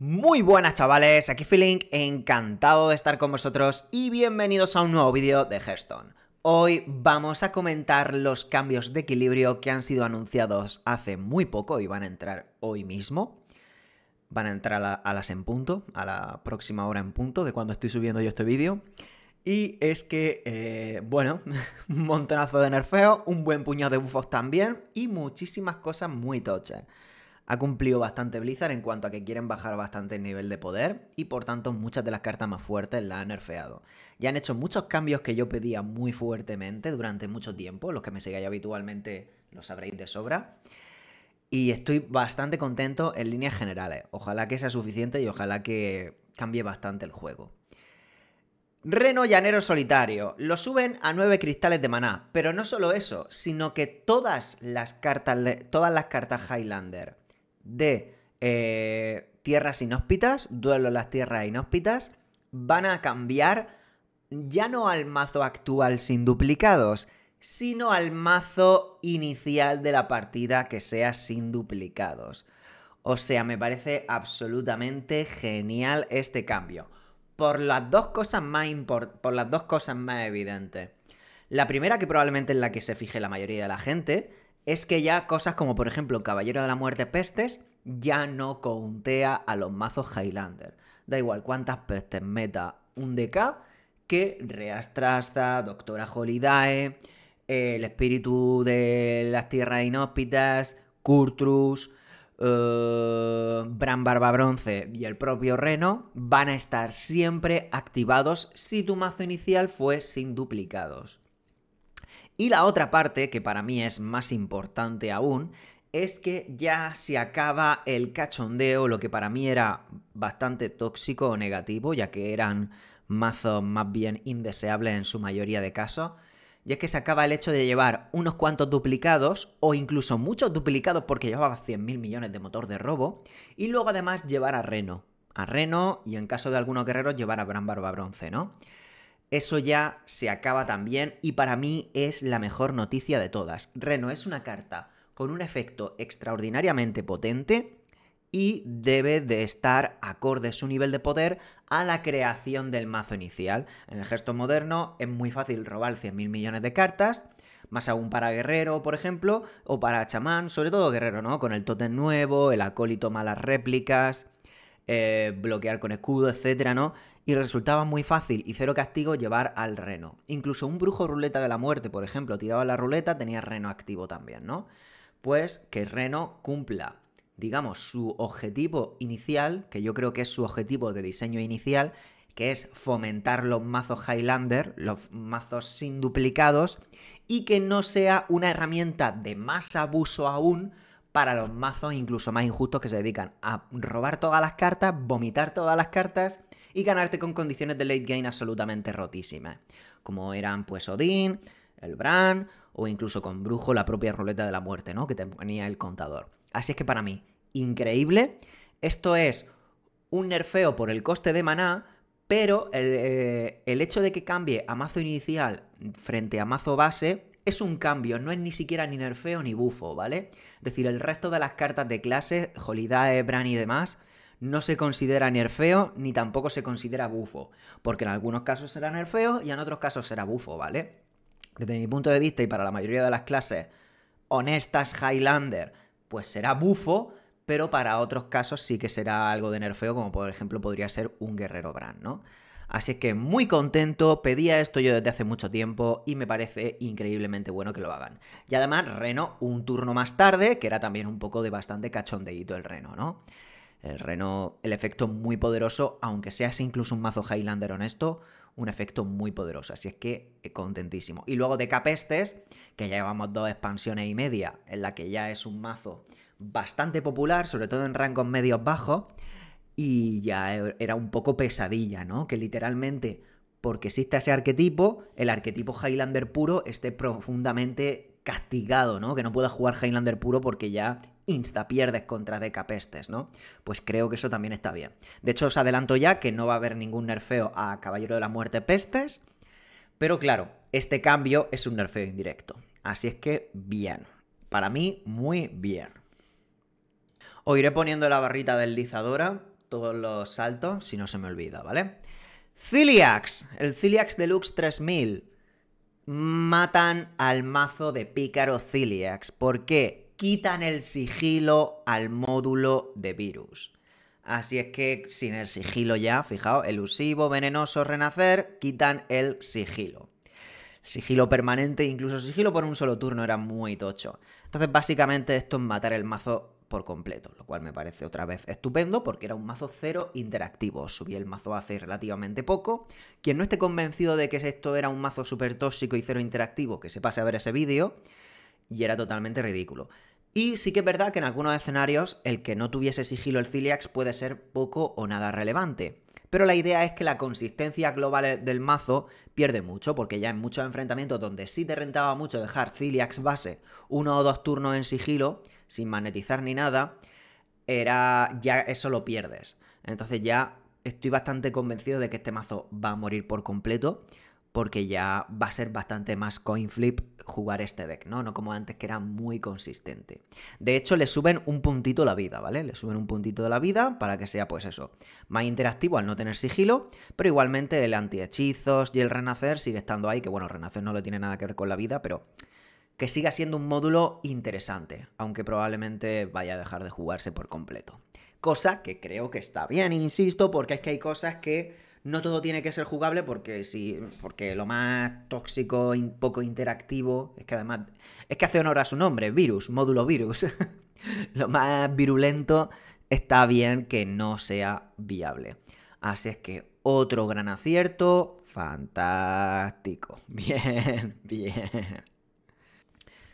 Muy buenas chavales, aquí Feeling, encantado de estar con vosotros y bienvenidos a un nuevo vídeo de Hearthstone. Hoy vamos a comentar los cambios de equilibrio que han sido anunciados hace muy poco y van a entrar hoy mismo. Van a entrar a, las en punto, a la próxima hora en punto de cuando estoy subiendo yo este vídeo. Y es que, eh, bueno, un montonazo de nerfeo, un buen puñado de bufos también y muchísimas cosas muy tochas ha cumplido bastante Blizzard en cuanto a que quieren bajar bastante el nivel de poder y por tanto muchas de las cartas más fuertes las han nerfeado. Ya han hecho muchos cambios que yo pedía muy fuertemente durante mucho tiempo, los que me sigáis habitualmente lo sabréis de sobra. Y estoy bastante contento en líneas generales. Ojalá que sea suficiente y ojalá que cambie bastante el juego. Reno Llanero Solitario. Lo suben a 9 cristales de maná. Pero no solo eso, sino que todas las cartas, todas las cartas Highlander de eh, tierras inhóspitas, duelo las tierras inhóspitas, van a cambiar ya no al mazo actual sin duplicados, sino al mazo inicial de la partida que sea sin duplicados. O sea, me parece absolutamente genial este cambio. Por las dos cosas por las dos cosas más evidentes. La primera, que probablemente es la que se fije la mayoría de la gente, es que ya cosas como, por ejemplo, Caballero de la Muerte Pestes ya no contea a los mazos Highlander. Da igual cuántas pestes meta un DK que Reastrasta, Doctora Jolidae, el espíritu de las tierras inhóspitas, Kurtrus, eh, Bran Barba Bronce y el propio Reno van a estar siempre activados si tu mazo inicial fue sin duplicados. Y la otra parte, que para mí es más importante aún, es que ya se acaba el cachondeo, lo que para mí era bastante tóxico o negativo, ya que eran mazos más bien indeseables en su mayoría de casos. Y es que se acaba el hecho de llevar unos cuantos duplicados, o incluso muchos duplicados porque llevaba 100.000 millones de motor de robo, y luego además llevar a Reno. A Reno y en caso de algunos guerreros llevar a Bran Barba Bronce, ¿no? Eso ya se acaba también y para mí es la mejor noticia de todas. Reno es una carta con un efecto extraordinariamente potente y debe de estar acorde su nivel de poder a la creación del mazo inicial. En el gesto moderno es muy fácil robar 100.000 millones de cartas, más aún para guerrero, por ejemplo, o para chamán, sobre todo guerrero, ¿no? Con el totem nuevo, el acólito malas réplicas, eh, bloquear con escudo, etcétera, ¿no? y resultaba muy fácil y cero castigo llevar al reno. Incluso un brujo ruleta de la muerte, por ejemplo, tiraba la ruleta, tenía reno activo también, ¿no? Pues que reno cumpla, digamos, su objetivo inicial, que yo creo que es su objetivo de diseño inicial, que es fomentar los mazos Highlander, los mazos sin duplicados, y que no sea una herramienta de más abuso aún para los mazos incluso más injustos que se dedican a robar todas las cartas, vomitar todas las cartas y ganarte con condiciones de late game absolutamente rotísimas, como eran pues Odín, el Bran o incluso con Brujo la propia ruleta de la muerte, ¿no? Que te ponía el contador. Así es que para mí, increíble. Esto es un nerfeo por el coste de maná, pero el, eh, hecho de que cambie a mazo inicial frente a mazo base es un cambio, no es ni siquiera ni nerfeo ni bufo, ¿vale? Es decir, el resto de las cartas de clase, Holidae, Bran y demás, no se considera nerfeo ni tampoco se considera bufo, porque en algunos casos será nerfeo y en otros casos será bufo, ¿vale? Desde mi punto de vista y para la mayoría de las clases honestas Highlander, pues será bufo, pero para otros casos sí que será algo de nerfeo, como por ejemplo podría ser un guerrero Bran, ¿no? Así que muy contento, pedía esto yo desde hace mucho tiempo y me parece increíblemente bueno que lo hagan. Y además Reno un turno más tarde, que era también un poco de bastante cachondeíto el Reno, ¿no? El Reno, el efecto muy poderoso, aunque seas incluso un mazo Highlander honesto, un efecto muy poderoso. Así es que eh, contentísimo. Y luego de Capestes, que ya llevamos dos expansiones y media, en la que ya es un mazo bastante popular, sobre todo en rangos medios bajos, y ya er-, era un poco pesadilla, ¿no? Que literalmente, porque existe ese arquetipo, el arquetipo Highlander puro esté profundamente castigado, ¿no? Que no pueda jugar Highlander puro porque ya insta pierdes contra decapestes, ¿no? Pues creo que eso también está bien. De hecho, os adelanto ya que no va a haber ningún nerfeo a Caballero de la Muerte Pestes, pero claro, este cambio es un nerfeo indirecto. Así es que bien. Para mí, muy bien. O iré poniendo la barrita deslizadora, todos los saltos, si no se me olvida, ¿vale? Ciliax, el Ciliax Deluxe 3000. Matan al mazo de Pícaro Ciliax. ¿Por qué? quitan el sigilo al módulo de virus. Así es que sin el sigilo ya, fijaos, elusivo, venenoso, renacer, quitan el sigilo. Sigilo permanente, incluso sigilo por un solo turno era muy tocho. Entonces básicamente esto es matar el mazo por completo, lo cual me parece otra vez estupendo porque era un mazo cero interactivo. Subí el mazo hace relativamente poco. Quien no esté convencido de que esto era un mazo súper tóxico y cero interactivo, que se pase a ver ese vídeo, y era totalmente ridículo. Y sí que es verdad que en algunos escenarios el que no tuviese sigilo el Ciliax puede ser poco o nada relevante. Pero la idea es que la consistencia global del mazo pierde mucho, porque ya en muchos enfrentamientos donde sí te rentaba mucho dejar Ciliax base uno o dos turnos en sigilo, sin magnetizar ni nada, era ya eso lo pierdes. Entonces ya estoy bastante convencido de que este mazo va a morir por completo porque ya va a ser bastante más coin flip jugar este deck, ¿no? No como antes que era muy consistente. De hecho, le suben un puntito la vida, ¿vale? Le suben un puntito de la vida para que sea, pues eso, más interactivo al no tener sigilo, pero igualmente el antihechizos y el renacer sigue estando ahí, que bueno, renacer no le tiene nada que ver con la vida, pero que siga siendo un módulo interesante, aunque probablemente vaya a dejar de jugarse por completo. Cosa que creo que está bien, insisto, porque es que hay cosas que no todo tiene que ser jugable porque si, porque lo más tóxico, y poco interactivo, es que además, es que hace honor a su nombre, virus, módulo virus. lo más virulento está bien que no sea viable. Así es que otro gran acierto, fantástico. Bien, bien.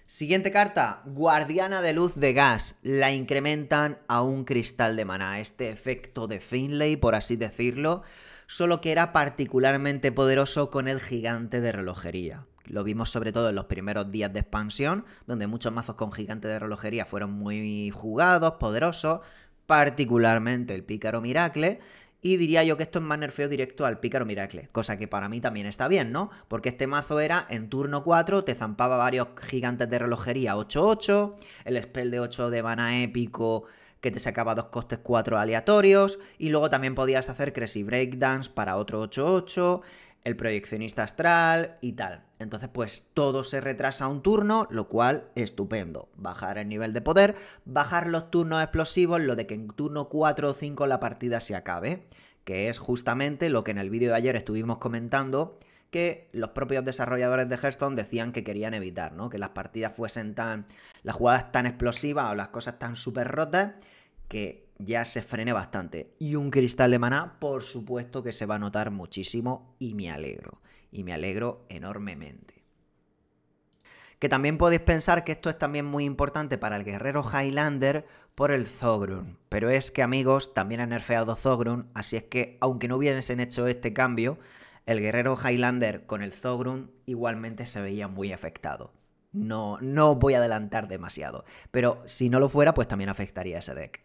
Siguiente carta, Guardiana de Luz de Gas. La incrementan a un cristal de maná. Este efecto de Finlay, por así decirlo, solo que era particularmente poderoso con el gigante de relojería. Lo vimos sobre todo en los primeros días de expansión, donde muchos mazos con gigante de relojería fueron muy jugados, poderosos, particularmente el pícaro miracle, y diría yo que esto es más nerfeo directo al Pícaro Miracle, cosa que para mí también está bien, ¿no? Porque este mazo era en turno 4, te zampaba varios gigantes de relojería 8-8, el spell de 8 de Bana épico que te sacaba dos costes 4 aleatorios, y luego también podías hacer Crazy Breakdance para otro 8-8, el proyeccionista astral y tal. Entonces, pues todo se retrasa un turno, lo cual estupendo. Bajar el nivel de poder, bajar los turnos explosivos, lo de que en turno 4 o 5 la partida se acabe, que es justamente lo que en el vídeo de ayer estuvimos comentando que los propios desarrolladores de Hearthstone decían que querían evitar, ¿no? Que las partidas fuesen tan. las jugadas tan explosivas o las cosas tan súper rotas que ya se frene bastante. Y un cristal de maná, por supuesto que se va a notar muchísimo y me alegro. Y me alegro enormemente. Que también podéis pensar que esto es también muy importante para el guerrero Highlander por el Zogrun. Pero es que amigos, también han nerfeado Zogrun, así es que aunque no hubiesen hecho este cambio, el guerrero Highlander con el Zogrun igualmente se veía muy afectado. No, no voy a adelantar demasiado, pero si no lo fuera, pues también afectaría ese deck.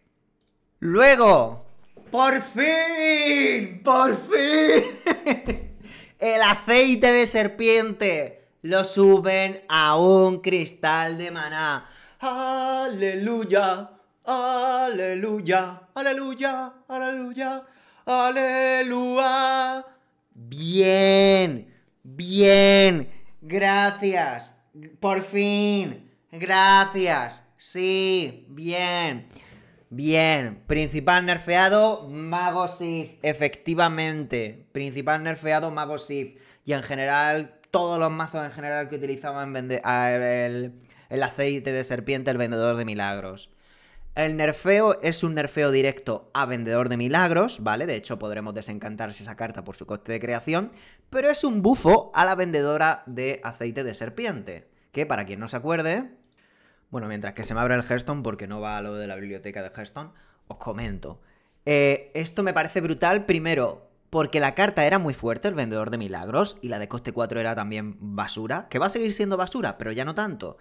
Luego, por fin, por fin, el aceite de serpiente lo suben a un cristal de maná. Aleluya, aleluya, aleluya, aleluya, aleluya. Bien, bien, gracias, por fin, gracias, sí, bien. Bien, principal nerfeado, Mago Sif. Efectivamente, principal nerfeado, Mago Sif. Y en general, todos los mazos en general que utilizaban el, el aceite de serpiente, el vendedor de milagros. El nerfeo es un nerfeo directo a Vendedor de Milagros, ¿vale? De hecho, podremos desencantarse esa carta por su coste de creación, pero es un bufo a la vendedora de aceite de serpiente, que para quien no se acuerde, bueno, mientras que se me abre el Hearthstone, porque no va a lo de la biblioteca de Hearthstone, os comento. Eh, esto me parece brutal, primero, porque la carta era muy fuerte, el vendedor de milagros, y la de coste 4 era también basura, que va a seguir siendo basura, pero ya no tanto.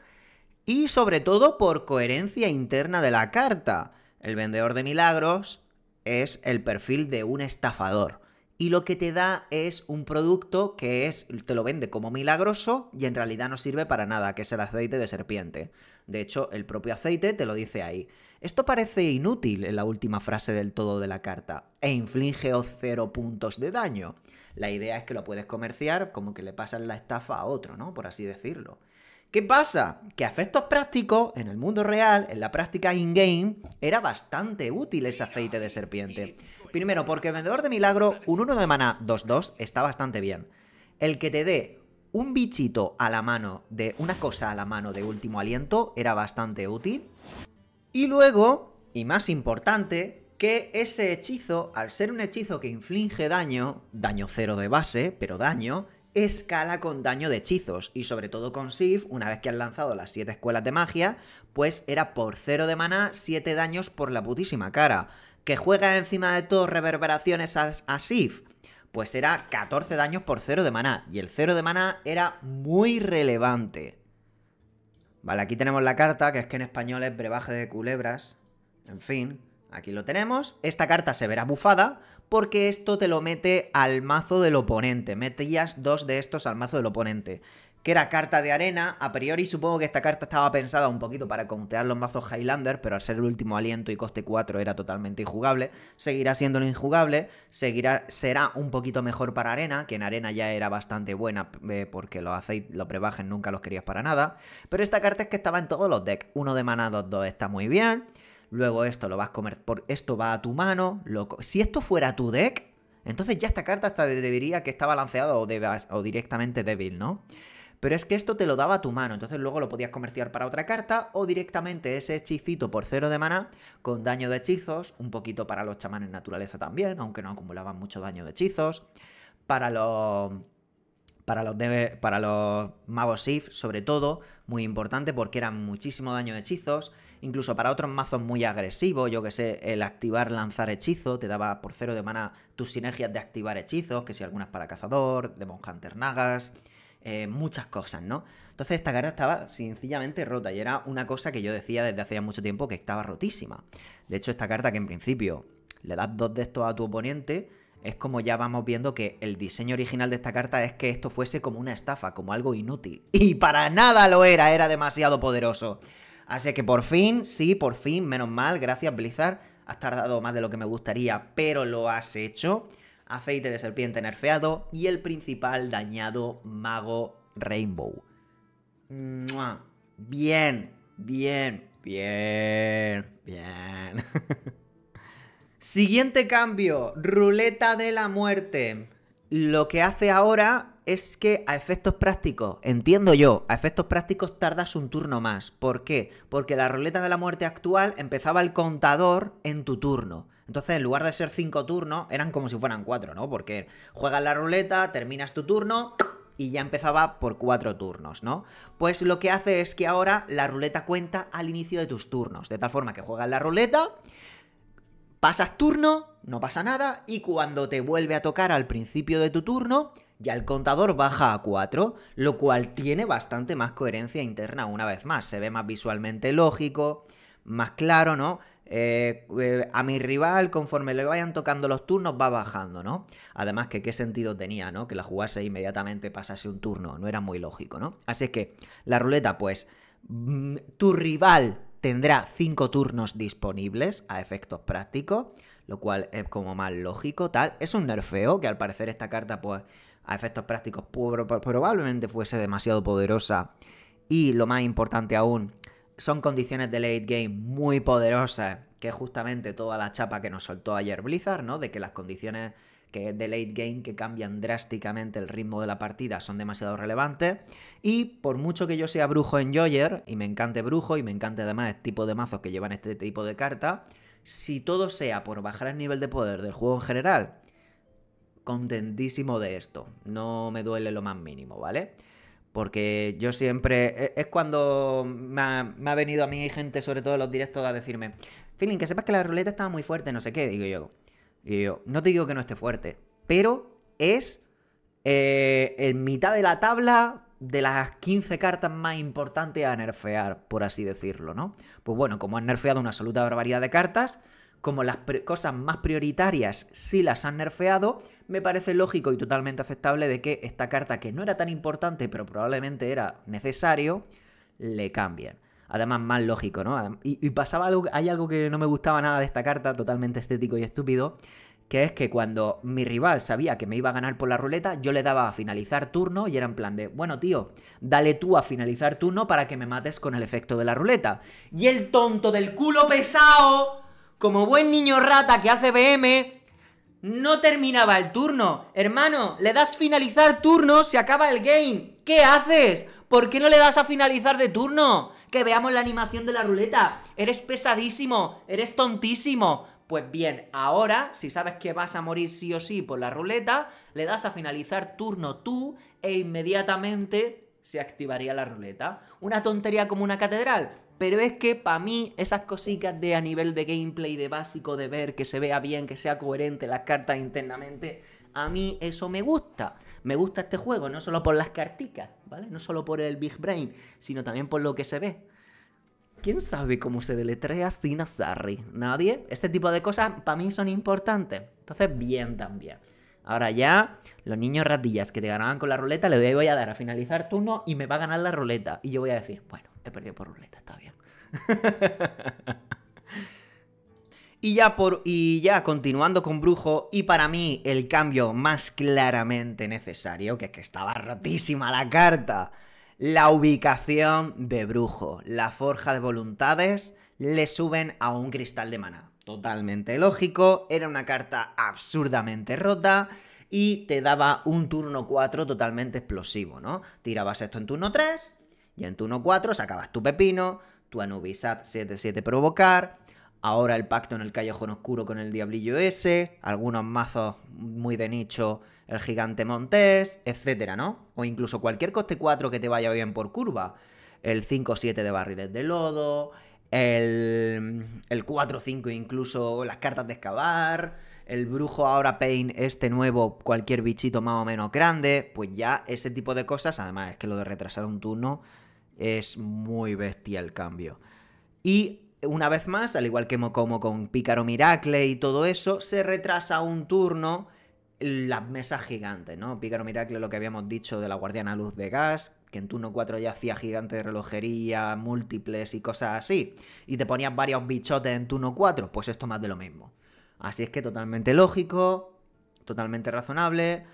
Y sobre todo por coherencia interna de la carta. El vendedor de milagros es el perfil de un estafador. Y lo que te da es un producto que es, te lo vende como milagroso y en realidad no sirve para nada, que es el aceite de serpiente. De hecho, el propio aceite te lo dice ahí. Esto parece inútil en la última frase del todo de la carta, e inflige 0 puntos de daño. La idea es que lo puedes comerciar como que le pasas la estafa a otro, ¿no? Por así decirlo. ¿Qué pasa? Que a efectos prácticos, en el mundo real, en la práctica in-game, era bastante útil ese aceite de serpiente. Primero, porque vendedor de milagro, un 1 de mana 2-2 está bastante bien. El que te dé un bichito a la mano de una cosa a la mano de último aliento era bastante útil. Y luego, y más importante, que ese hechizo, al ser un hechizo que inflige daño, daño cero de base, pero daño, escala con daño de hechizos. Y sobre todo con Sif, una vez que han lanzado las 7 escuelas de magia, pues era por cero de maná, 7 daños por la putísima cara. Que juega encima de todo reverberaciones a Sif pues era 14 daños por 0 de maná. Y el 0 de maná era muy relevante. Vale, aquí tenemos la carta, que es que en español es brebaje de culebras. En fin, aquí lo tenemos. Esta carta se verá bufada porque esto te lo mete al mazo del oponente. Metías dos de estos al mazo del oponente que era carta de arena. A priori supongo que esta carta estaba pensada un poquito para contear los mazos Highlander, pero al ser el último aliento y coste 4 era totalmente injugable. Seguirá siendo injugable, seguirá, será un poquito mejor para arena, que en arena ya era bastante buena eh, porque los aceites, los prebajes nunca los querías para nada. Pero esta carta es que estaba en todos los decks. Uno de mana 2-2 está muy bien. Luego esto lo vas a comer por esto va a tu mano. si esto fuera tu deck, entonces ya esta carta hasta debería que está balanceado o, o directamente débil, ¿no? Pero es que esto te lo daba tu mano, entonces luego lo podías comerciar para otra carta o directamente ese hechicito por cero de mana con daño de hechizos, un poquito para los chamanes naturaleza también, aunque no acumulaban mucho daño de hechizos, para los... Para los, para los magos Sif, sobre todo, muy importante porque eran muchísimo daño de hechizos. Incluso para otros mazos muy agresivos, yo que sé, el activar lanzar hechizo te daba por cero de mana tus sinergias de activar hechizos, que si algunas para cazador, de Hunter Nagas, eh, muchas cosas, ¿no? Entonces esta carta estaba sencillamente rota y era una cosa que yo decía desde hace mucho tiempo que estaba rotísima. De hecho, esta carta que en principio le das dos de estos a tu oponente, es como ya vamos viendo que el diseño original de esta carta es que esto fuese como una estafa, como algo inútil. Y para nada lo era, era demasiado poderoso. Así que por fin, sí, por fin, menos mal, gracias Blizzard, has tardado más de lo que me gustaría, pero lo has hecho aceite de serpiente nerfeado y el principal dañado mago Rainbow. Bien, bien, bien, bien. Siguiente cambio, ruleta de la muerte. Lo que hace ahora es que a efectos prácticos, entiendo yo, a efectos prácticos tardas un turno más. ¿Por qué? Porque la ruleta de la muerte actual empezaba el contador en tu turno. Entonces, en lugar de ser cinco turnos, eran como si fueran cuatro, ¿no? Porque juegas la ruleta, terminas tu turno y ya empezaba por cuatro turnos, ¿no? Pues lo que hace es que ahora la ruleta cuenta al inicio de tus turnos, de tal forma que juegas la ruleta, pasas turno, no pasa nada, y cuando te vuelve a tocar al principio de tu turno, ya el contador baja a 4, lo cual tiene bastante más coherencia interna una vez más, se ve más visualmente lógico, más claro, ¿no? Eh, eh, a mi rival, conforme le vayan tocando los turnos, va bajando, ¿no? Además, que qué sentido tenía, ¿no? Que la jugase inmediatamente pasase un turno, no era muy lógico, ¿no? Así que la ruleta, pues, mm, tu rival tendrá 5 turnos disponibles a efectos prácticos, lo cual es como más lógico, tal. Es un nerfeo, que al parecer esta carta, pues, a efectos prácticos probablemente fuese demasiado poderosa. Y lo más importante aún, son condiciones de late game muy poderosas, que es justamente toda la chapa que nos soltó ayer Blizzard, ¿no? De que las condiciones que de late game que cambian drásticamente el ritmo de la partida son demasiado relevantes. Y por mucho que yo sea brujo en Joyer, y me encante brujo, y me encante además el tipo de mazos que llevan este tipo de carta si todo sea por bajar el nivel de poder del juego en general, contentísimo de esto. No me duele lo más mínimo, ¿vale? Porque yo siempre. E, es cuando me ha, venido a mí gente, sobre todo en los directos, a decirme: Feeling, que sepas que la ruleta estaba muy fuerte, no sé qué. Digo yo. Y yo, no te digo que no esté fuerte, pero es eh, en mitad de la tabla de las 15 cartas más importantes a nerfear, por así decirlo, ¿no? Pues bueno, como han nerfeado una absoluta barbaridad de cartas, como las cosas más prioritarias sí las han nerfeado, me parece lógico y totalmente aceptable de que esta carta que no era tan importante pero probablemente era necesario, le cambien. Además, más lógico, ¿no? Y, y, pasaba algo, hay algo que no me gustaba nada de esta carta, totalmente estético y estúpido, que es que cuando mi rival sabía que me iba a ganar por la ruleta, yo le daba a finalizar turno y era en plan de, bueno tío, dale tú a finalizar turno para que me mates con el efecto de la ruleta. Y el tonto del culo pesado como buen niño rata que hace BM, no terminaba el turno. Hermano, le das finalizar turno, se acaba el game. ¿Qué haces? ¿Por qué no le das a finalizar de turno? Que veamos la animación de la ruleta. Eres pesadísimo, eres tontísimo. Pues bien, ahora, si sabes que vas a morir sí o sí por la ruleta, le das a finalizar turno tú e inmediatamente se activaría la ruleta. ¿Una tontería como una catedral? Pero es que para mí esas cositas de a nivel de gameplay, de básico, de ver que se vea bien, que sea coherente las cartas internamente, a mí eso me gusta. Me gusta este juego, no solo por las carticas, ¿vale? No solo por el Big Brain, sino también por lo que se ve. ¿Quién sabe cómo se deletrea Sina ¿Nadie? Este tipo de cosas para mí son importantes. Entonces, bien también. Ahora ya, los niños ratillas que te ganaban con la ruleta, le voy a dar a finalizar turno y me va a ganar la ruleta. Y yo voy a decir, bueno, he perdido por ruleta, está bien. y, ya por, y ya continuando con Brujo, y para mí el cambio más claramente necesario, que es que estaba rotísima la carta, la ubicación de Brujo, la forja de voluntades, le suben a un cristal de maná. Totalmente lógico, era una carta absurdamente rota y te daba un turno 4 totalmente explosivo, ¿no? Tirabas esto en turno 3 y en turno 4 sacabas tu pepino, tu Anubisat 7-7 provocar. Ahora el pacto en el callejón oscuro con el diablillo ese. Algunos mazos muy de nicho. El gigante Montés, etcétera, ¿no? O incluso cualquier coste 4 que te vaya bien por curva. El 5-7 de barriles de lodo. El, el 4-5 incluso las cartas de excavar. El brujo ahora Pain, este nuevo, cualquier bichito más o menos grande. Pues ya ese tipo de cosas. Además es que lo de retrasar un turno es muy bestia el cambio. Y una vez más, al igual que como con Pícaro Miracle y todo eso, se retrasa un turno las mesas gigantes, ¿no? Pícaro Miracle, lo que habíamos dicho de la Guardiana Luz de Gas, que en turno 4 ya hacía gigantes de relojería, múltiples y cosas así, y te ponías varios bichotes en turno 4, pues esto más de lo mismo. Así es que totalmente lógico, totalmente razonable.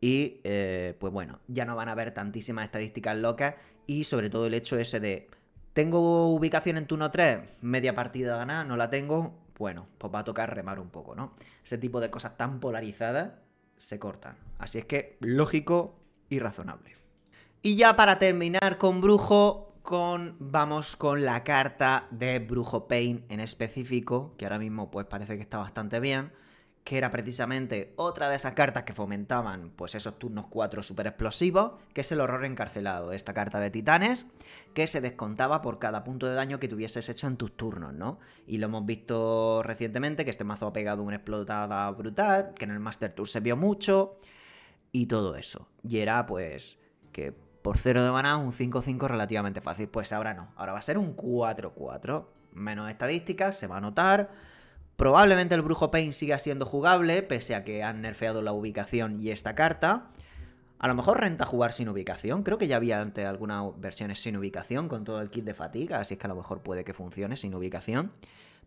Y eh, pues bueno, ya no van a haber tantísimas estadísticas locas y sobre todo el hecho ese de, ¿tengo ubicación en turno 3? Media partida ganada, no la tengo. Bueno, pues va a tocar remar un poco, ¿no? Ese tipo de cosas tan polarizadas se cortan. Así es que lógico y razonable. Y ya para terminar con Brujo, con, vamos con la carta de Brujo Pain en específico, que ahora mismo pues parece que está bastante bien que era precisamente otra de esas cartas que fomentaban pues esos turnos 4 super explosivos, que es el horror encarcelado, esta carta de titanes, que se descontaba por cada punto de daño que tuvieses hecho en tus turnos, ¿no? Y lo hemos visto recientemente, que este mazo ha pegado una explotada brutal, que en el Master Tour se vio mucho, y todo eso. Y era pues que por 0 de maná un 5-5 relativamente fácil, pues ahora no, ahora va a ser un 4-4, menos estadísticas, se va a notar Probablemente el Brujo Pain siga siendo jugable, pese a que han nerfeado la ubicación y esta carta. A lo mejor renta jugar sin ubicación. Creo que ya había antes algunas versiones sin ubicación con todo el kit de fatiga, así es que a lo mejor puede que funcione sin ubicación.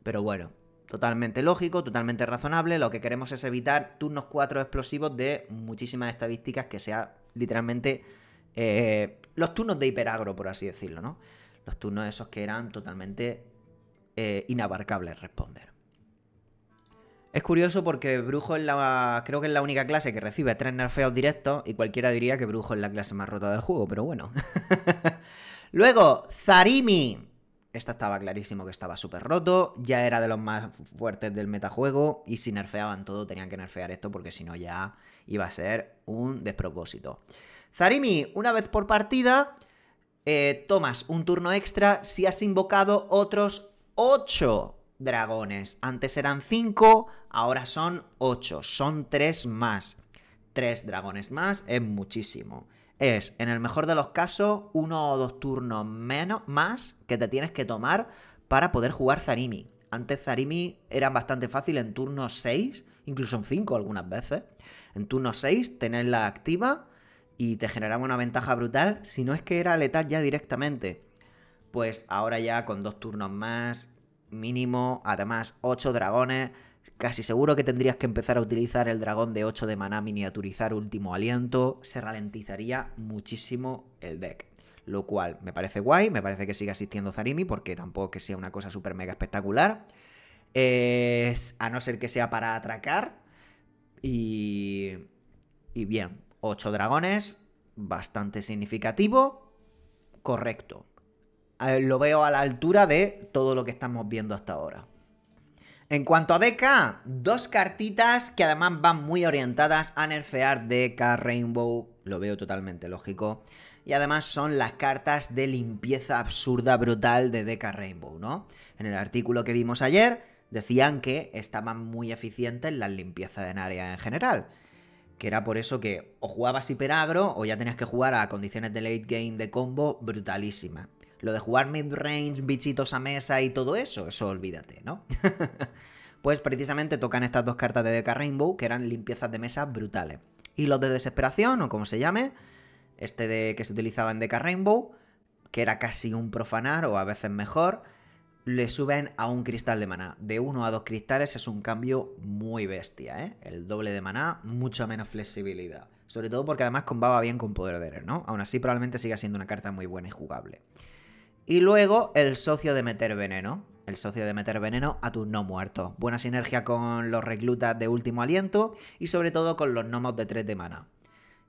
Pero bueno, totalmente lógico, totalmente razonable. Lo que queremos es evitar turnos 4 explosivos de muchísimas estadísticas que sea literalmente eh, los turnos de hiperagro, por así decirlo, ¿no? Los turnos esos que eran totalmente eh, inabarcables responder. Es curioso porque Brujo es la. Creo que es la única clase que recibe tres nerfeos directos y cualquiera diría que Brujo es la clase más rota del juego, pero bueno. Luego, Zarimi. Esta estaba clarísimo que estaba súper roto, ya era de los más fuertes del metajuego y si nerfeaban todo tenían que nerfear esto porque si no ya iba a ser un despropósito. Zarimi, una vez por partida, eh, tomas un turno extra si has invocado otros 8 dragones. Antes eran 5, ahora son 8, son 3 más. 3 dragones más es muchísimo. Es, en el mejor de los casos, uno o dos turnos menos, más que te tienes que tomar para poder jugar Zarimi. Antes Zarimi era bastante fácil en turno 6, incluso en 5 algunas veces. En turno 6 tenerla activa y te generaba una ventaja brutal, si no es que era letal ya directamente. Pues ahora ya con dos turnos más, mínimo, además 8 dragones. Casi seguro que tendrías que empezar a utilizar el dragón de 8 de maná miniaturizar último aliento. Se ralentizaría muchísimo el deck. Lo cual me parece guay, me parece que siga asistiendo Zarimi porque tampoco que sea una cosa súper mega espectacular. a no ser que sea para atracar. Y, y bien, 8 dragones, bastante significativo, correcto lo veo a la altura de todo lo que estamos viendo hasta ahora. En cuanto a Deca, dos cartitas que además van muy orientadas a nerfear Deca Rainbow, lo veo totalmente lógico. Y además son las cartas de limpieza absurda brutal de Deca Rainbow, ¿no? En el artículo que vimos ayer decían que estaban muy eficientes en las limpiezas de área en general. Que era por eso que o jugabas hiperagro o ya tenías que jugar a condiciones de late game de combo brutalísimas. Lo de jugar mid-range, bichitos a mesa y todo eso, eso olvídate, ¿no? pues precisamente tocan estas dos cartas de Deca Rainbow, que eran limpiezas de mesa brutales. Y los de desesperación, o como se llame, este de que se utilizaba en Deca Rainbow, que era casi un profanar o a veces mejor, le suben a un cristal de maná. De uno a dos cristales es un cambio muy bestia, ¿eh? El doble de maná, mucha menos flexibilidad. Sobre todo porque además combaba bien con poder de ¿no? Aún así probablemente siga siendo una carta muy buena y jugable. Y luego el socio de meter veneno. El socio de meter veneno a turno no Buena sinergia con los reclutas de último aliento y sobre todo con los gnomos de 3 de mana.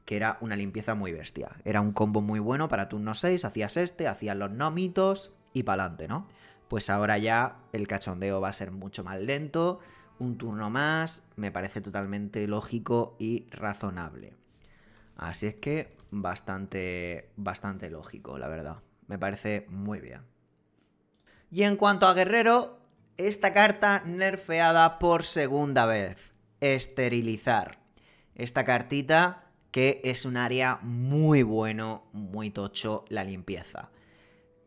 Que era una limpieza muy bestia. Era un combo muy bueno para turno 6. Hacías este, hacías los gnomitos y pa'lante, ¿no? Pues ahora ya el cachondeo va a ser mucho más lento. Un turno más me parece totalmente lógico y razonable. Así es que bastante, bastante lógico, la verdad. Me parece muy bien. Y en cuanto a Guerrero, esta carta nerfeada por segunda vez. Esterilizar. Esta cartita que es un área muy bueno, muy tocho, la limpieza.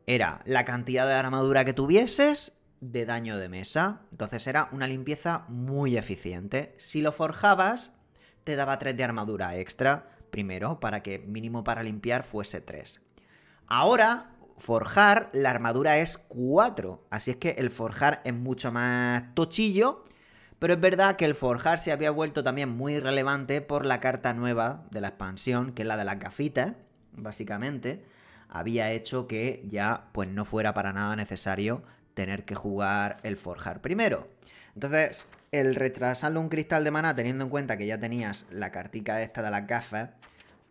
Era la cantidad de armadura que tuvieses de daño de mesa. Entonces era una limpieza muy eficiente. Si lo forjabas, te daba 3 de armadura extra, primero, para que mínimo para limpiar fuese 3. Ahora, forjar, la armadura es 4, así es que el forjar es mucho más tochillo. Pero es verdad que el forjar se había vuelto también muy relevante por la carta nueva de la expansión, que es la de las gafitas, básicamente. Había hecho que ya pues no fuera para nada necesario tener que jugar el forjar primero. Entonces, el retrasarle un cristal de mana teniendo en cuenta que ya tenías la cartica esta de las gafas,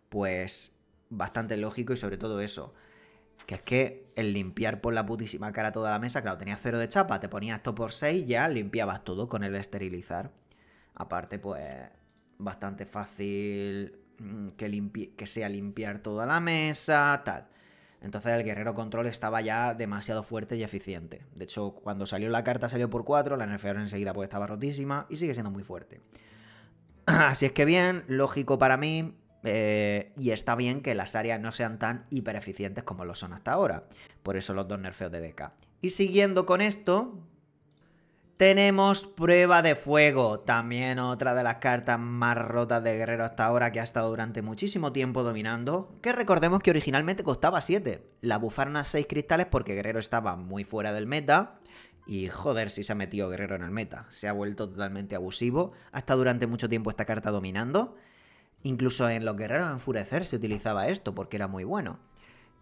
pues bastante lógico y sobre todo eso, que es que el limpiar por la putísima cara toda la mesa, claro, tenía cero de chapa, te ponías esto por 6 ya limpiabas todo con el esterilizar. Aparte, pues, bastante fácil mm, que, que sea limpiar toda la mesa, tal. Entonces el guerrero control estaba ya demasiado fuerte y eficiente. De hecho, cuando salió la carta salió por 4, la nerfearon enseguida pues estaba rotísima y sigue siendo muy fuerte. Así es que bien, lógico para mí, eh, y está bien que las áreas no sean tan hiper eficientes como lo son hasta ahora. Por eso los dos nerfeos de DK. Y siguiendo con esto, tenemos prueba de fuego, también otra de las cartas más rotas de Guerrero hasta ahora que ha estado durante muchísimo tiempo dominando, que recordemos que originalmente costaba 7, la bufaron a 6 cristales porque Guerrero estaba muy fuera del meta y joder si se ha metido Guerrero en el meta, se ha vuelto totalmente abusivo, ha estado durante mucho tiempo esta carta dominando Incluso en Los Guerreros Enfurecer se utilizaba esto porque era muy bueno.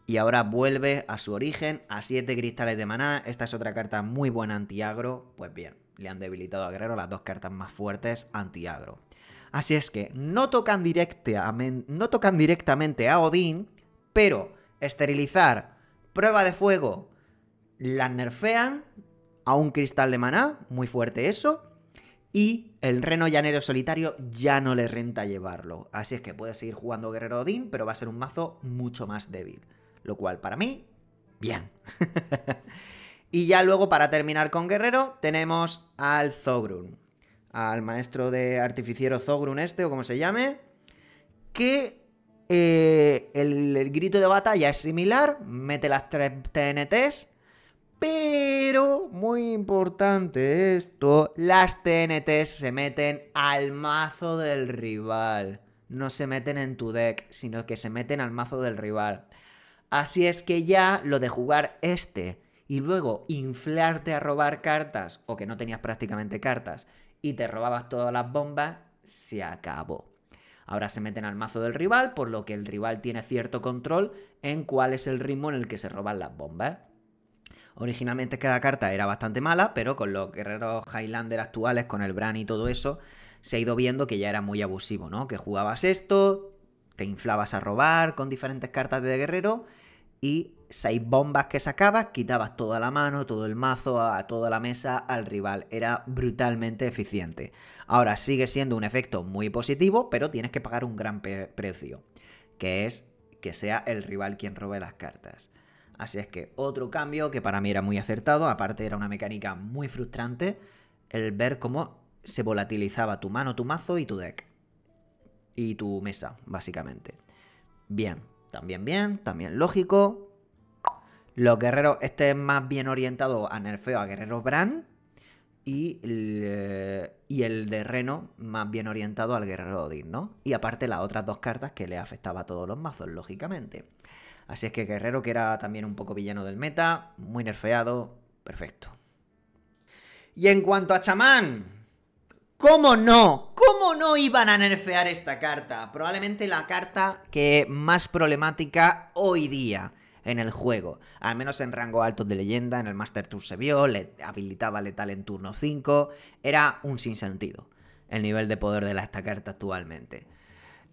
Y ahora vuelve a su origen, a 7 cristales de maná. Esta es otra carta muy buena antiagro. Pues bien, le han debilitado a Guerrero las dos cartas más fuertes antiagro. Así es que no tocan, no tocan directamente a Odín, pero esterilizar, prueba de fuego, las nerfean a un cristal de maná, muy fuerte eso, y el reno llanero solitario ya no le renta llevarlo. Así es que puede seguir jugando Guerrero Odín, pero va a ser un mazo mucho más débil. Lo cual para mí, bien. y ya luego para terminar con Guerrero tenemos al Zogrun. Al maestro de artificiero Zogrun este o como se llame. Que eh, el, el grito de batalla es similar. Mete las tres TNTs pero, muy importante esto, las TNTs se meten al mazo del rival. No se meten en tu deck, sino que se meten al mazo del rival. Así es que ya lo de jugar este y luego inflarte a robar cartas, o que no tenías prácticamente cartas, y te robabas todas las bombas, se acabó. Ahora se meten al mazo del rival, por lo que el rival tiene cierto control en cuál es el ritmo en el que se roban las bombas. Originalmente cada carta era bastante mala, pero con los guerreros Highlander actuales, con el Bran y todo eso, se ha ido viendo que ya era muy abusivo, ¿no? Que jugabas esto, te inflabas a robar con diferentes cartas de guerrero y seis bombas que sacabas, quitabas toda la mano, todo el mazo, a toda la mesa, al rival. Era brutalmente eficiente. Ahora sigue siendo un efecto muy positivo, pero tienes que pagar un gran precio, que es que sea el rival quien robe las cartas. Así es que otro cambio que para mí era muy acertado, aparte era una mecánica muy frustrante, el ver cómo se volatilizaba tu mano, tu mazo y tu deck. Y tu mesa, básicamente. Bien, también bien, también lógico. Los guerreros, este es más bien orientado a nerfeo a guerreros Bran, y el, eh, y de Reno más bien orientado al guerrero Odin, ¿no? Y aparte las otras dos cartas que le afectaba a todos los mazos, lógicamente. Así es que Guerrero, que era también un poco villano del meta, muy nerfeado, perfecto. Y en cuanto a chamán, ¿cómo no? ¿Cómo no iban a nerfear esta carta? Probablemente la carta que más problemática hoy día en el juego. Al menos en rango alto de leyenda, en el Master Tour se vio, le habilitaba letal en turno 5. Era un sinsentido el nivel de poder de la, esta carta actualmente.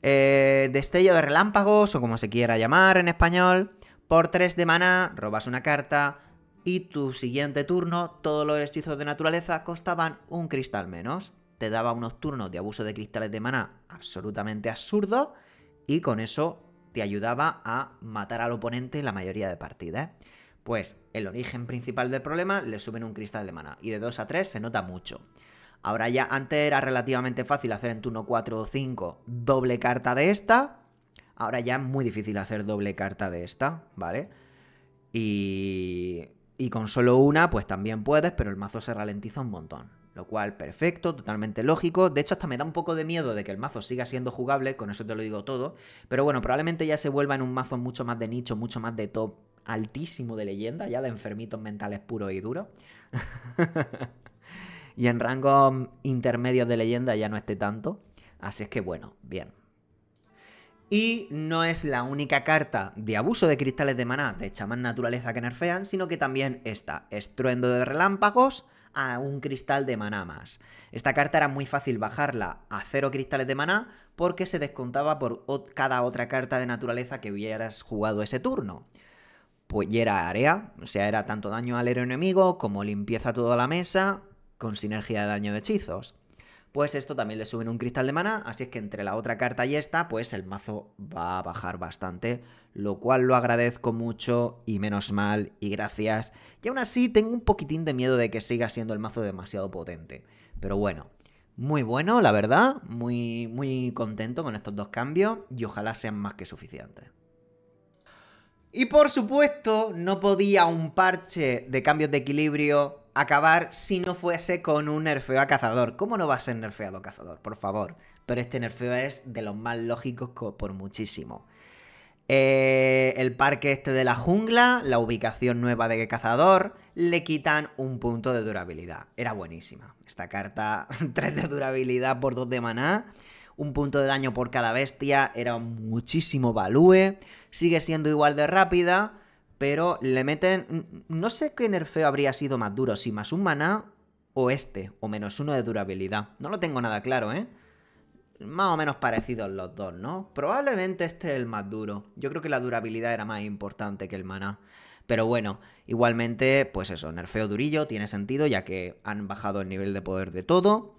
Eh, destello de relámpagos, o como se quiera llamar en español. Por 3 de maná, robas una carta. Y tu siguiente turno, todos los hechizos de naturaleza costaban un cristal menos. Te daba unos turnos de abuso de cristales de maná absolutamente absurdo Y con eso te ayudaba a matar al oponente la mayoría de partidas. ¿eh? Pues el origen principal del problema le suben un cristal de mana y de 2 a 3 se nota mucho. Ahora ya antes era relativamente fácil hacer en turno 4 o 5 doble carta de esta. Ahora ya es muy difícil hacer doble carta de esta, ¿vale? Y, y con solo una pues también puedes, pero el mazo se ralentiza un montón. Lo cual, perfecto, totalmente lógico. De hecho, hasta me da un poco de miedo de que el mazo siga siendo jugable, con eso te lo digo todo. Pero bueno, probablemente ya se vuelva en un mazo mucho más de nicho, mucho más de top altísimo de leyenda, ya de enfermitos mentales puros y duros. y en rangos intermedios de leyenda ya no esté tanto. Así es que bueno, bien. Y no es la única carta de abuso de cristales de maná de chamán naturaleza que nerfean, sino que también está estruendo de relámpagos, a un cristal de maná más. Esta carta era muy fácil bajarla a cero cristales de maná porque se descontaba por cada otra carta de naturaleza que hubieras jugado ese turno. Pues y era área, o sea, era tanto daño al héroe enemigo como limpieza toda la mesa con sinergia de daño de hechizos. Pues esto también le suben un cristal de maná, así es que entre la otra carta y esta, pues el mazo va a bajar bastante lo cual lo agradezco mucho y menos mal y gracias. Y aún así tengo un poquitín de miedo de que siga siendo el mazo demasiado potente. Pero bueno, muy bueno, la verdad, muy, muy contento con estos dos cambios y ojalá sean más que suficientes. Y por supuesto, no podía un parche de cambios de equilibrio acabar si no fuese con un nerfeo a cazador. ¿Cómo no va a ser nerfeado cazador? Por favor. Pero este nerfeo es de los más lógicos por muchísimo. Eh, el parque este de la jungla, la ubicación nueva de cazador, le quitan un punto de durabilidad. Era buenísima. Esta carta, 3 de durabilidad por 2 de maná, un punto de daño por cada bestia, era muchísimo value, sigue siendo igual de rápida, pero le meten... No sé qué nerfeo habría sido más duro, si más un maná o este, o menos uno de durabilidad. No lo tengo nada claro, ¿eh? más o menos parecidos los dos, ¿no? Probablemente este es el más duro. Yo creo que la durabilidad era más importante que el maná. Pero bueno, igualmente, pues eso, nerfeo durillo tiene sentido ya que han bajado el nivel de poder de todo.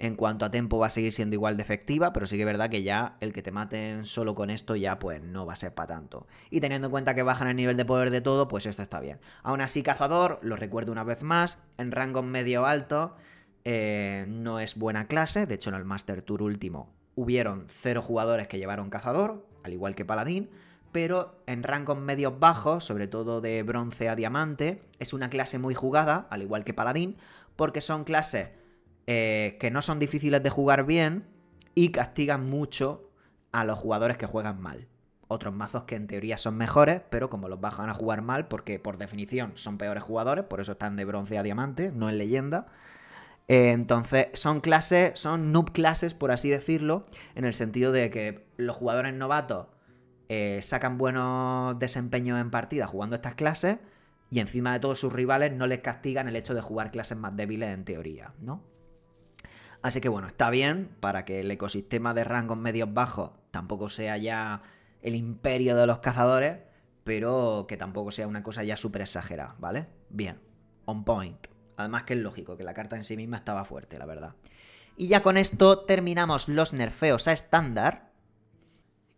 En cuanto a tempo va a seguir siendo igual de efectiva, pero sí que es verdad que ya el que te maten solo con esto ya pues no va a ser para tanto. Y teniendo en cuenta que bajan el nivel de poder de todo, pues esto está bien. Aún así, cazador, lo recuerdo una vez más, en rangos medio alto. Eh, no es buena clase, de hecho en el Master Tour último hubieron cero jugadores que llevaron cazador, al igual que paladín, pero en rangos medios bajos, sobre todo de bronce a diamante, es una clase muy jugada, al igual que paladín, porque son clases eh, que no son difíciles de jugar bien y castigan mucho a los jugadores que juegan mal. Otros mazos que en teoría son mejores, pero como los bajan a jugar mal, porque por definición son peores jugadores, por eso están de bronce a diamante, no en leyenda, eh, entonces, son clases, son noob clases, por así decirlo, en el sentido de que los jugadores novatos eh, sacan buenos desempeños en partida jugando estas clases y encima de todos sus rivales no les castigan el hecho de jugar clases más débiles en teoría, ¿no? Así que bueno, está bien para que el ecosistema de rangos medios bajos tampoco sea ya el imperio de los cazadores, pero que tampoco sea una cosa ya súper exagerada, ¿vale? Bien, on point. Además que es lógico, que la carta en sí misma estaba fuerte, la verdad. Y ya con esto terminamos los nerfeos a estándar.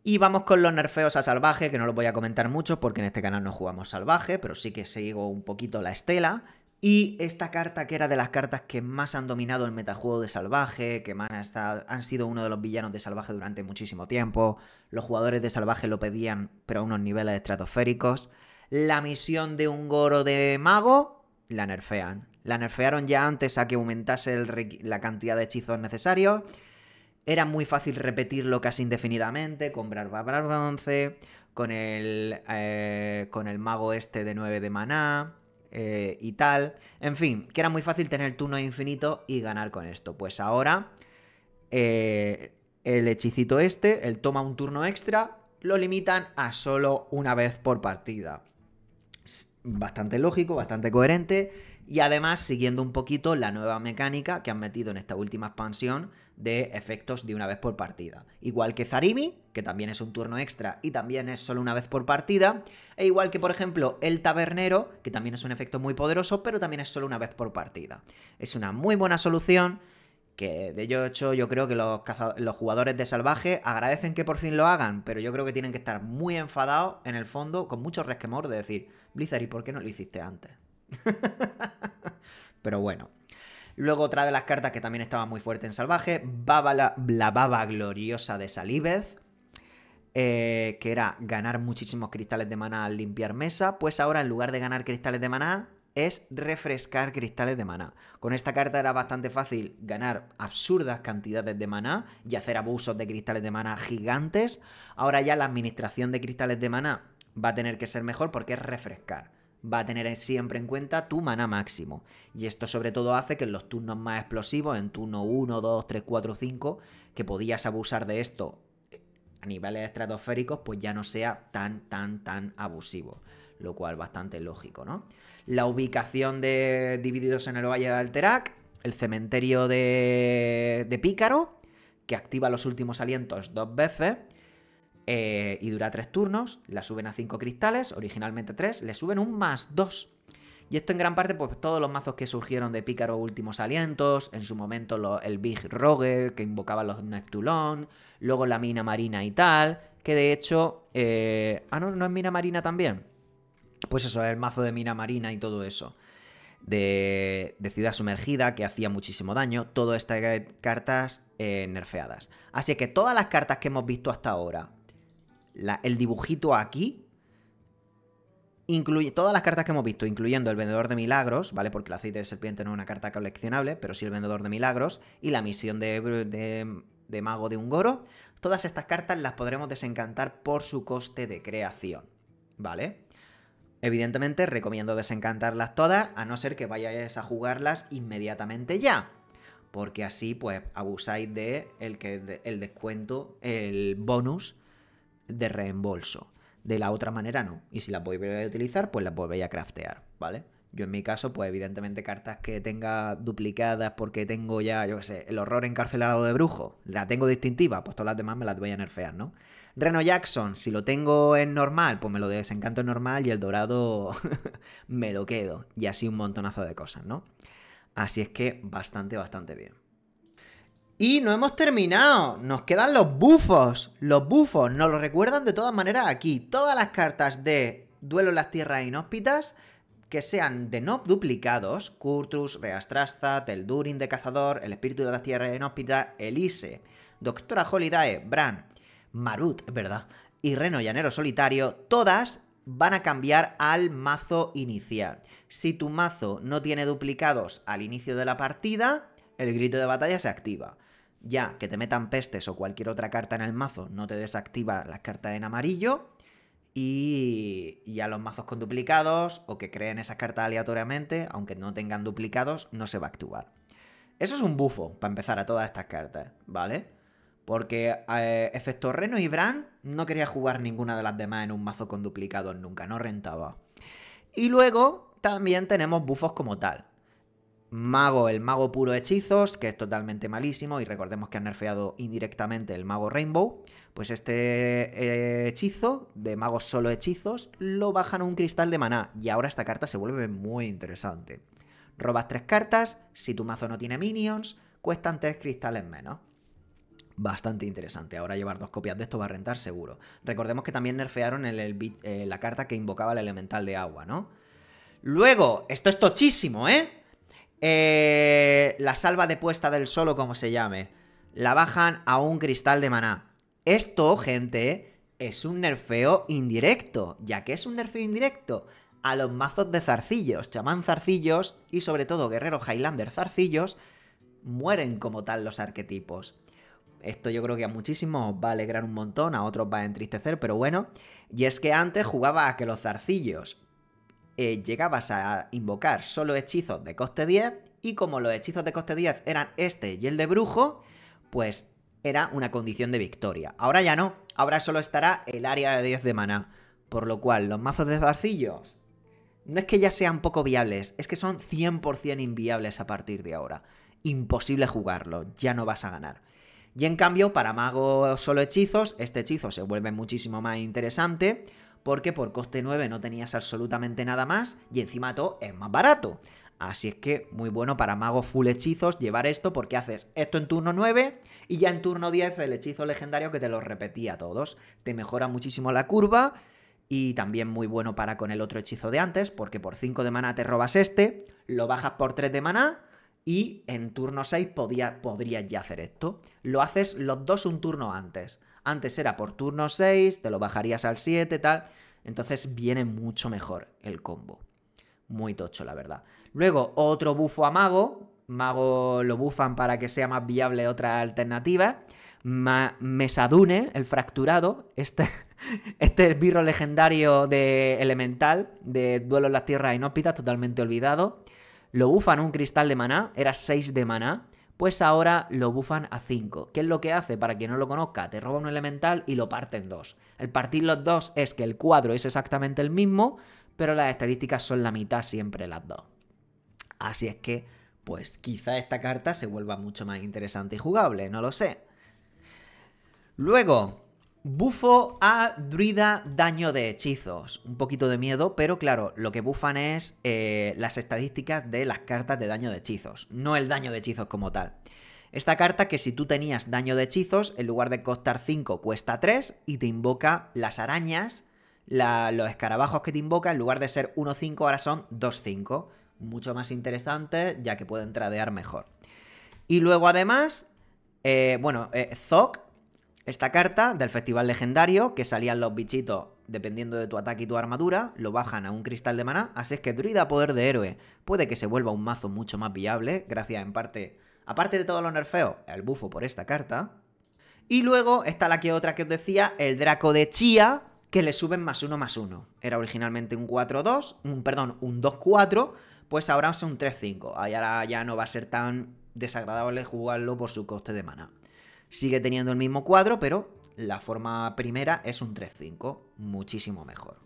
Y vamos con los nerfeos a salvaje, que no los voy a comentar mucho porque en este canal no jugamos salvaje, pero sí que sigo un poquito la estela. Y esta carta, que era de las cartas que más han dominado el metajuego de Salvaje, que han sido uno de los villanos de Salvaje durante muchísimo tiempo, los jugadores de Salvaje lo pedían, pero a unos niveles estratosféricos. La misión de un goro de mago la nerfean. La nerfearon ya antes a que aumentase la cantidad de hechizos necesarios. Era muy fácil repetirlo casi indefinidamente con Barba 11, con el, eh, con el mago este de 9 de maná eh, y tal. En fin, que era muy fácil tener turno infinito y ganar con esto. Pues ahora eh, el hechicito este, el toma un turno extra, lo limitan a solo una vez por partida. Bastante lógico, bastante coherente y además siguiendo un poquito la nueva mecánica que han metido en esta última expansión de efectos de una vez por partida. Igual que Zarimi, que también es un turno extra y también es solo una vez por partida. E igual que, por ejemplo, el tabernero, que también es un efecto muy poderoso, pero también es solo una vez por partida. Es una muy buena solución que de hecho yo creo que los, los, jugadores de salvaje agradecen que por fin lo hagan, pero yo creo que tienen que estar muy enfadados en el fondo, con mucho resquemor de decir, Blizzard, ¿y por qué no lo hiciste antes? Pero bueno. Luego otra de las cartas que también estaba muy fuerte en salvaje, Baba la, baba gloriosa de Salivez, eh, que era ganar muchísimos cristales de maná al limpiar mesa, pues ahora en lugar de ganar cristales de maná, es refrescar cristales de maná. Con esta carta era bastante fácil ganar absurdas cantidades de maná y hacer abusos de cristales de maná gigantes. Ahora ya la administración de cristales de maná va a tener que ser mejor porque es refrescar va a tener siempre en cuenta tu mana máximo. Y esto sobre todo hace que en los turnos más explosivos, en turno 1, 2, 3, 4, 5, que podías abusar de esto eh, a niveles estratosféricos, pues ya no sea tan, tan, tan abusivo. Lo cual bastante lógico, ¿no? La ubicación de divididos en el Valle de Alterac, el cementerio de, de Pícaro, que activa los últimos alientos dos veces, eh, y dura 3 turnos, la suben a 5 cristales, originalmente 3, le suben un más 2. Y esto en gran parte, pues todos los mazos que surgieron de Pícaro Últimos Alientos, en su momento el Big Rogue, que invocaba los Neptulón, luego la Mina Marina y tal, que de hecho... Eh, ah, no, no es Mina Marina también. Pues eso, el mazo de Mina Marina y todo eso. De, ciudad sumergida que hacía muchísimo daño, todas estas eh, cartas nerfeadas. Así que todas las cartas que hemos visto hasta ahora, el dibujito aquí incluye todas las cartas que hemos visto, incluyendo el vendedor de milagros, ¿vale? Porque el aceite de serpiente no es una carta coleccionable, pero sí el vendedor de milagros y la misión de, mago de un goro. Todas estas cartas las podremos desencantar por su coste de creación, ¿vale? Evidentemente recomiendo desencantarlas todas, a no ser que vayáis a jugarlas inmediatamente ya. Porque así pues abusáis de el, que, el descuento, el bonus de reembolso. De la otra manera no. Y si las voy a utilizar, pues las voy a craftear, ¿vale? Yo en mi caso, pues evidentemente cartas que tenga duplicadas porque tengo ya, yo qué sé, el horror encarcelado de brujo, la tengo distintiva, pues todas las demás me las voy a nerfear, ¿no? Reno Jackson, si lo tengo en normal, pues me lo desencanto en normal y el dorado me lo quedo. Y así un montonazo de cosas, ¿no? Así es que bastante, bastante bien. Y no hemos terminado, nos quedan los bufos, los bufos, nos lo recuerdan de todas maneras aquí. Todas las cartas de Duelo en las Tierras Inhóspitas que sean de no duplicados, Curtrus, Reastrasta, Teldurin de Cazador, el Espíritu de las Tierras Inhóspitas, Elise, Doctora Holidae, Bran, Marut, verdad, y Reno Llanero Solitario, todas van a cambiar al mazo inicial. Si tu mazo no tiene duplicados al inicio de la partida, el grito de batalla se activa ya que te metan pestes o cualquier otra carta en el mazo, no te desactiva las cartas en amarillo. Y ya los mazos con duplicados o que creen esas cartas aleatoriamente, aunque no tengan duplicados, no se va a actuar. Eso es un bufo para empezar a todas estas cartas, ¿vale? Porque efecto eh, Reno y Bran, no quería jugar ninguna de las demás en un mazo con duplicados nunca, no rentaba. Y luego también tenemos bufos como tal. Mago, el mago puro hechizos, que es totalmente malísimo, y recordemos que han nerfeado indirectamente el mago Rainbow, pues este eh, hechizo de magos solo hechizos lo bajan a un cristal de maná, y ahora esta carta se vuelve muy interesante. Robas tres cartas, si tu mazo no tiene minions, cuestan tres cristales menos. Bastante interesante, ahora llevar dos copias de esto va a rentar seguro. Recordemos que también nerfearon eh, la carta que invocaba el elemental de agua, ¿no? Luego, esto es tochísimo, ¿eh? Eh, la salva de puesta del solo, como se llame, la bajan a un cristal de maná. Esto, gente, es un nerfeo indirecto, ya que es un nerfeo indirecto a los mazos de zarcillos, chamán zarcillos y sobre todo guerrero Highlander zarcillos, mueren como tal los arquetipos. Esto yo creo que a muchísimos va a alegrar un montón, a otros va a entristecer, pero bueno. Y es que antes jugaba a que los zarcillos eh, llegabas a invocar solo hechizos de coste 10 y como los hechizos de coste 10 eran este y el de brujo, pues era una condición de victoria. Ahora ya no, ahora solo estará el área de 10 de mana, Por lo cual, los mazos de zarcillos no es que ya sean poco viables, es que son 100% inviables a partir de ahora. Imposible jugarlo, ya no vas a ganar. Y en cambio, para magos solo hechizos, este hechizo se vuelve muchísimo más interesante porque por coste 9 no tenías absolutamente nada más y encima todo es más barato. Así es que muy bueno para magos full hechizos llevar esto porque haces esto en turno 9 y ya en turno 10 el hechizo legendario que te lo repetía a todos. Te mejora muchísimo la curva y también muy bueno para con el otro hechizo de antes porque por 5 de maná te robas este, lo bajas por 3 de maná y en turno 6 podrías ya hacer esto. Lo haces los dos un turno antes. Antes era por turno 6, te lo bajarías al 7, tal. Entonces viene mucho mejor el combo. Muy tocho, la verdad. Luego, otro bufo a mago. Mago lo bufan para que sea más viable otra alternativa. Mesadune, el fracturado. Este, este birro legendario de Elemental, de Duelo en las Tierras Inhóspitas, totalmente olvidado. Lo bufan un cristal de maná, era 6 de maná pues ahora lo bufan a 5. ¿Qué es lo que hace? Para quien no lo conozca, te roba un elemental y lo parte en dos. El partir los dos es que el cuadro es exactamente el mismo, pero las estadísticas son la mitad siempre las dos. Así es que, pues quizá esta carta se vuelva mucho más interesante y jugable, no lo sé. Luego, Bufo a druida daño de hechizos. Un poquito de miedo, pero claro, lo que bufan es eh, las estadísticas de las cartas de daño de hechizos, no el daño de hechizos como tal. Esta carta que si tú tenías daño de hechizos, en lugar de costar 5, cuesta 3 y te invoca las arañas, los escarabajos que te invoca, en lugar de ser 1-5, ahora son 2-5. Mucho más interesante, ya que pueden tradear mejor. Y luego además, eh, bueno, eh, Zoc esta carta del festival legendario, que salían los bichitos dependiendo de tu ataque y tu armadura, lo bajan a un cristal de maná, así es que druida poder de héroe puede que se vuelva un mazo mucho más viable, gracias en parte, aparte de todos los nerfeos, el bufo por esta carta. Y luego está la que otra que os decía, el Draco de Chía, que le suben más uno más uno. Era originalmente un 4-2, un, perdón, un 2-4, pues ahora es un 3-5. Ahora ya no va a ser tan desagradable jugarlo por su coste de maná. Sigue teniendo el mismo cuadro, pero la forma primera es un 3-5, muchísimo mejor.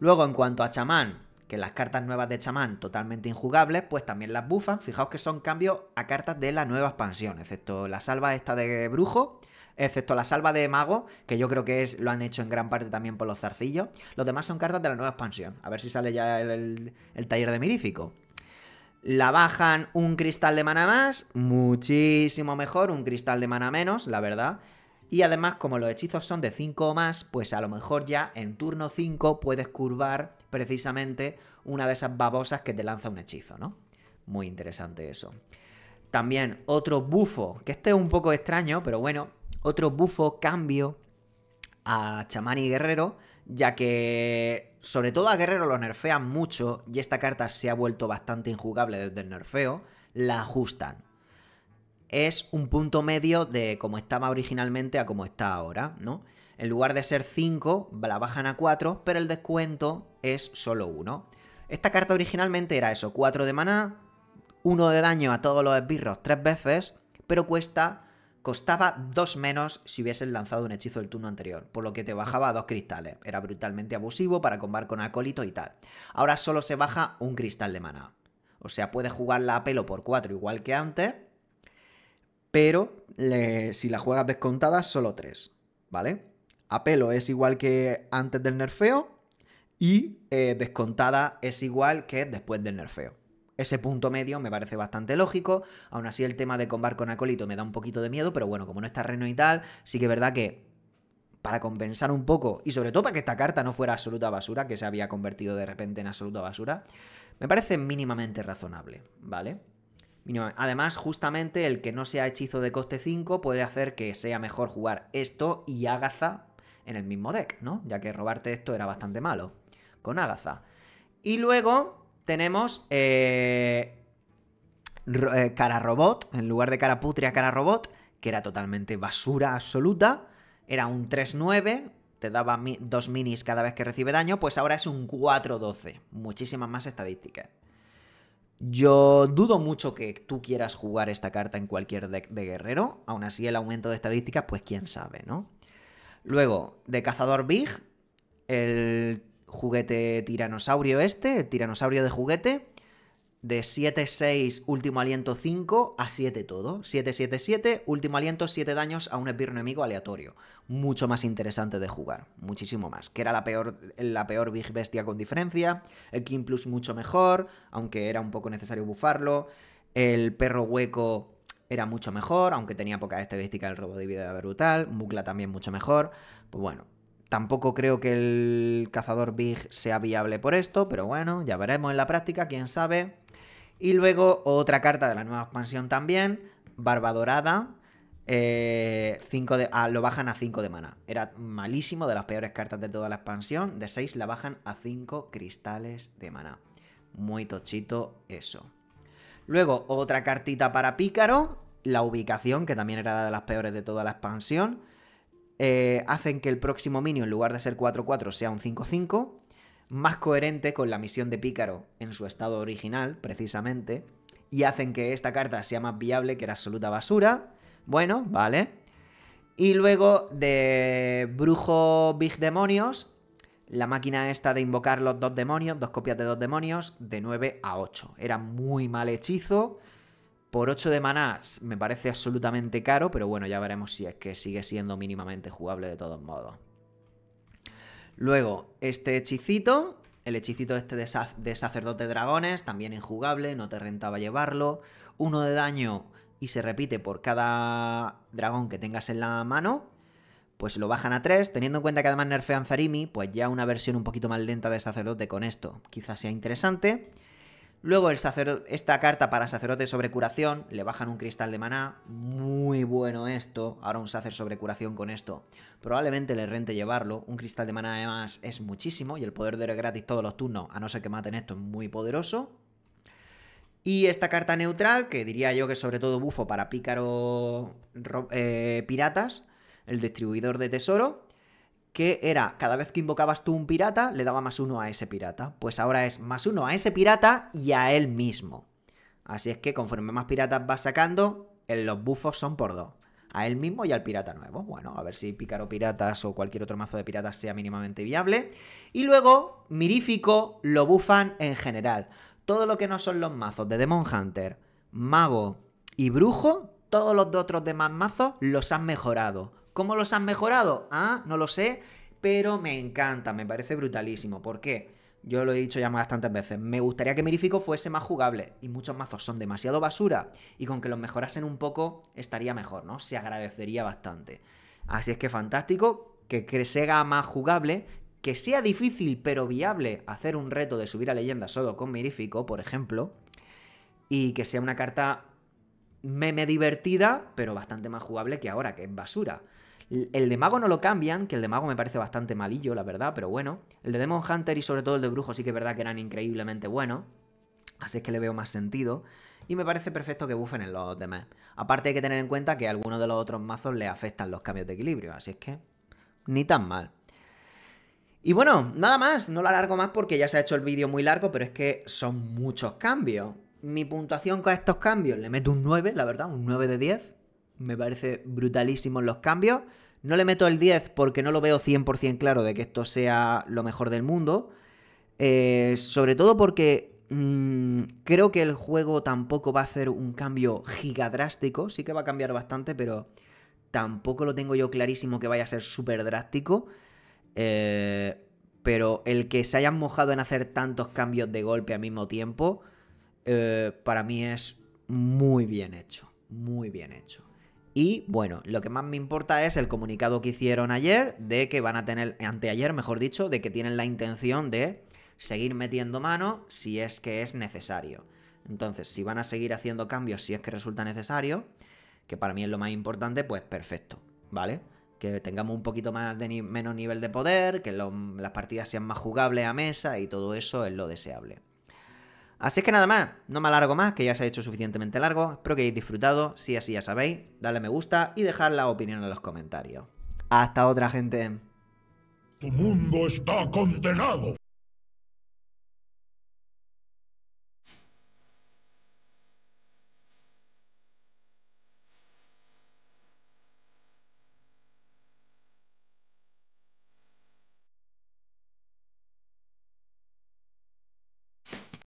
Luego, en cuanto a chamán, que las cartas nuevas de chamán totalmente injugables, pues también las bufan. Fijaos que son cambios a cartas de la nueva expansión, excepto la salva esta de brujo, excepto la salva de mago, que yo creo que es, lo han hecho en gran parte también por los zarcillos. Los demás son cartas de la nueva expansión. A ver si sale ya el taller de mirífico. La bajan un cristal de mana más, muchísimo mejor, un cristal de mana menos, la verdad. Y además, como los hechizos son de 5 o más, pues a lo mejor ya en turno 5 puedes curvar precisamente una de esas babosas que te lanza un hechizo, ¿no? Muy interesante eso. También otro bufo, que este es un poco extraño, pero bueno, otro bufo cambio a chamán y guerrero, ya que sobre todo a Guerrero lo nerfean mucho y esta carta se ha vuelto bastante injugable desde el nerfeo, la ajustan. Es un punto medio de como estaba originalmente a como está ahora, ¿no? En lugar de ser 5, la bajan a 4, pero el descuento es solo 1. Esta carta originalmente era eso, 4 de maná, 1 de daño a todos los esbirros 3 veces, pero cuesta Costaba dos menos si hubieses lanzado un hechizo el turno anterior, por lo que te bajaba dos cristales. Era brutalmente abusivo para combar con acólito y tal. Ahora solo se baja un cristal de maná. O sea, puedes jugarla a pelo por cuatro igual que antes, pero si la juegas descontada, solo tres, ¿vale? A pelo es igual que antes del nerfeo y eh, descontada es igual que después del nerfeo. Ese punto medio me parece bastante lógico. Aún así, el tema de combar con Acolito me da un poquito de miedo, pero bueno, como no está Reno y tal, sí que es verdad que para compensar un poco, y sobre todo para que esta carta no fuera absoluta basura, que se había convertido de repente en absoluta basura, me parece mínimamente razonable, ¿vale? Además, justamente el que no sea hechizo de coste 5 puede hacer que sea mejor jugar esto y Agatha en el mismo deck, ¿no? Ya que robarte esto era bastante malo con Agatha. Y luego, tenemos eh, eh, cara robot, en lugar de cara putria, cara robot, que era totalmente basura absoluta. Era un 3-9, te daba dos minis cada vez que recibe daño, pues ahora es un 4-12. Muchísimas más estadísticas. Yo dudo mucho que tú quieras jugar esta carta en cualquier deck de guerrero. Aún así, el aumento de estadísticas, pues quién sabe, ¿no? Luego, de cazador Big, el juguete tiranosaurio este, tiranosaurio de juguete, de 7-6 último aliento 5 a 7 todo. 7-7-7, último aliento 7 daños a un esbirro enemigo aleatorio. Mucho más interesante de jugar, muchísimo más. Que era la peor, la peor Big Bestia con diferencia, el King Plus mucho mejor, aunque era un poco necesario bufarlo, el perro hueco era mucho mejor, aunque tenía poca estadística el robo de vida brutal, Mugla también mucho mejor. Pues bueno, Tampoco creo que el cazador Big sea viable por esto, pero bueno, ya veremos en la práctica, quién sabe. Y luego otra carta de la nueva expansión también, Barba Dorada. Eh, de, ah, lo bajan a 5 de mana. Era malísimo, de las peores cartas de toda la expansión. De 6 la bajan a 5 cristales de mana. Muy tochito eso. Luego, otra cartita para Pícaro. La ubicación, que también era de las peores de toda la expansión. Eh, hacen que el próximo minion, en lugar de ser 4-4, sea un 5-5, más coherente con la misión de Pícaro en su estado original, precisamente, y hacen que esta carta sea más viable que la absoluta basura. Bueno, vale. Y luego de Brujo Big Demonios, la máquina esta de invocar los dos demonios, dos copias de dos demonios, de 9 a 8. Era muy mal hechizo. Por 8 de maná me parece absolutamente caro, pero bueno, ya veremos si es que sigue siendo mínimamente jugable de todos modos. Luego, este hechicito, el hechicito este de, sacerdote de sacerdote dragones, también injugable, no te rentaba llevarlo. Uno de daño y se repite por cada dragón que tengas en la mano, pues lo bajan a 3, teniendo en cuenta que además nerfean Zarimi, pues ya una versión un poquito más lenta de sacerdote con esto quizás sea interesante. Luego el esta carta para sacerdote sobre curación, le bajan un cristal de maná, muy bueno esto, ahora un sacer sobre curación con esto, probablemente le rente llevarlo, un cristal de maná además es muchísimo y el poder de gratis todos los turnos, a no ser que maten esto, es muy poderoso. Y esta carta neutral, que diría yo que es sobre todo bufo para pícaro eh, piratas, el distribuidor de tesoro, que era cada vez que invocabas tú un pirata, le daba más uno a ese pirata. Pues ahora es más uno a ese pirata y a él mismo. Así es que conforme más piratas vas sacando, los bufos son por dos. A él mismo y al pirata nuevo. Bueno, a ver si Pícaro Piratas o cualquier otro mazo de piratas sea mínimamente viable. Y luego, Mirífico lo bufan en general. Todo lo que no son los mazos de Demon Hunter, Mago y Brujo, todos los otros demás mazos los han mejorado ¿Cómo los han mejorado? Ah, no lo sé, pero me encanta, me parece brutalísimo. ¿Por qué? Yo lo he dicho ya bastantes veces, me gustaría que Mirifico fuese más jugable y muchos mazos son demasiado basura y con que los mejorasen un poco estaría mejor, ¿no? Se agradecería bastante. Así es que fantástico que sea más jugable, que sea difícil pero viable hacer un reto de subir a leyenda solo con Mirifico, por ejemplo, y que sea una carta meme divertida pero bastante más jugable que ahora, que es basura. El de mago no lo cambian, que el de mago me parece bastante malillo, la verdad, pero bueno. El de Demon Hunter y sobre todo el de brujo sí que es verdad que eran increíblemente buenos. Así es que le veo más sentido. Y me parece perfecto que bufen en los demás. Aparte hay que tener en cuenta que a algunos de los otros mazos le afectan los cambios de equilibrio, así es que ni tan mal. Y bueno, nada más, no lo alargo más porque ya se ha hecho el vídeo muy largo, pero es que son muchos cambios. Mi puntuación con estos cambios, le meto un 9, la verdad, un 9 de 10 me parece brutalísimo los cambios. No le meto el 10 porque no lo veo 100% claro de que esto sea lo mejor del mundo. Eh, sobre todo porque mm, creo que el juego tampoco va a hacer un cambio gigadrástico. Sí que va a cambiar bastante, pero tampoco lo tengo yo clarísimo que vaya a ser súper drástico. Eh, pero el que se hayan mojado en hacer tantos cambios de golpe al mismo tiempo, eh, para mí es muy bien hecho. Muy bien hecho. Y bueno, lo que más me importa es el comunicado que hicieron ayer de que van a tener, anteayer mejor dicho, de que tienen la intención de seguir metiendo mano si es que es necesario. Entonces, si van a seguir haciendo cambios si es que resulta necesario, que para mí es lo más importante, pues perfecto, ¿vale? Que tengamos un poquito más de menos nivel de poder, que las partidas sean más jugables a mesa y todo eso es lo deseable. Así que nada más, no me alargo más, que ya se ha hecho suficientemente largo. Espero que hayáis disfrutado. Si así ya sabéis, dale me gusta y dejad la opinión en los comentarios. Hasta otra, gente. Tu mundo está condenado.